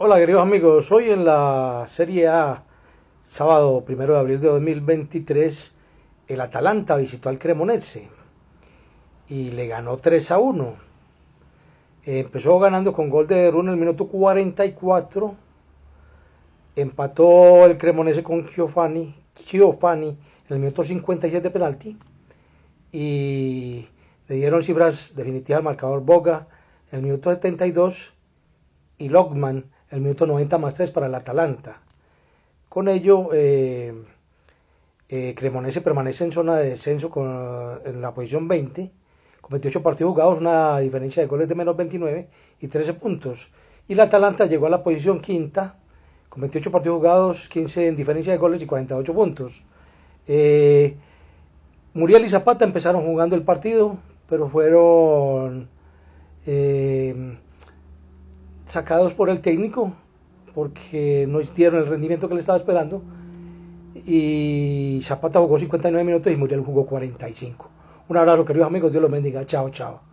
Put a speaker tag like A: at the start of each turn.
A: Hola queridos amigos, hoy en la Serie A, sábado 1 de abril de 2023, el Atalanta visitó al Cremonese y le ganó 3 a 1. Empezó ganando con gol de Run en el minuto 44, empató el Cremonese con Chiofani en el minuto 57 de penalti y le dieron cifras definitivas al marcador Boga en el minuto 72 y Logman el minuto 90 más 3 para el Atalanta. Con ello, eh, eh, Cremonese permanece en zona de descenso en la posición 20, con 28 partidos jugados, una diferencia de goles de menos 29 y 13 puntos. Y la Atalanta llegó a la posición quinta, con 28 partidos jugados, 15 en diferencia de goles y 48 puntos. Eh, Muriel y Zapata empezaron jugando el partido, pero fueron sacados por el técnico porque no dieron el rendimiento que le estaba esperando. Y Zapata jugó 59 minutos y Muriel jugó 45. Un abrazo, queridos amigos. Dios los bendiga. Chao, chao.